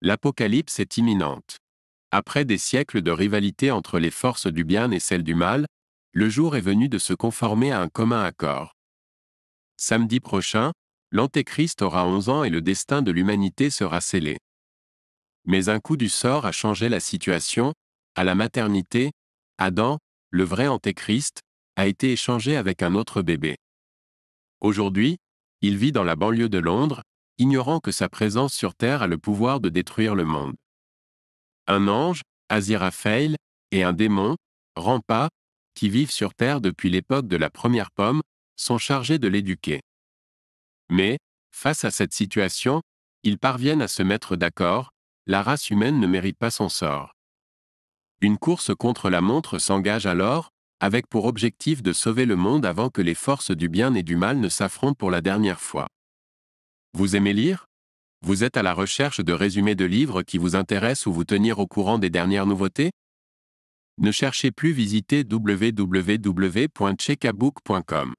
L'apocalypse est imminente. Après des siècles de rivalité entre les forces du bien et celles du mal, le jour est venu de se conformer à un commun accord. Samedi prochain, l'Antéchrist aura 11 ans et le destin de l'humanité sera scellé. Mais un coup du sort a changé la situation, à la maternité, Adam, le vrai Antéchrist, a été échangé avec un autre bébé. Aujourd'hui, il vit dans la banlieue de Londres, ignorant que sa présence sur terre a le pouvoir de détruire le monde. Un ange, Aziraphale, et un démon, Rampa, qui vivent sur terre depuis l'époque de la première pomme, sont chargés de l'éduquer. Mais, face à cette situation, ils parviennent à se mettre d'accord, la race humaine ne mérite pas son sort. Une course contre la montre s'engage alors, avec pour objectif de sauver le monde avant que les forces du bien et du mal ne s'affrontent pour la dernière fois. Vous aimez lire Vous êtes à la recherche de résumés de livres qui vous intéressent ou vous tenir au courant des dernières nouveautés Ne cherchez plus visiter www.checkabook.com.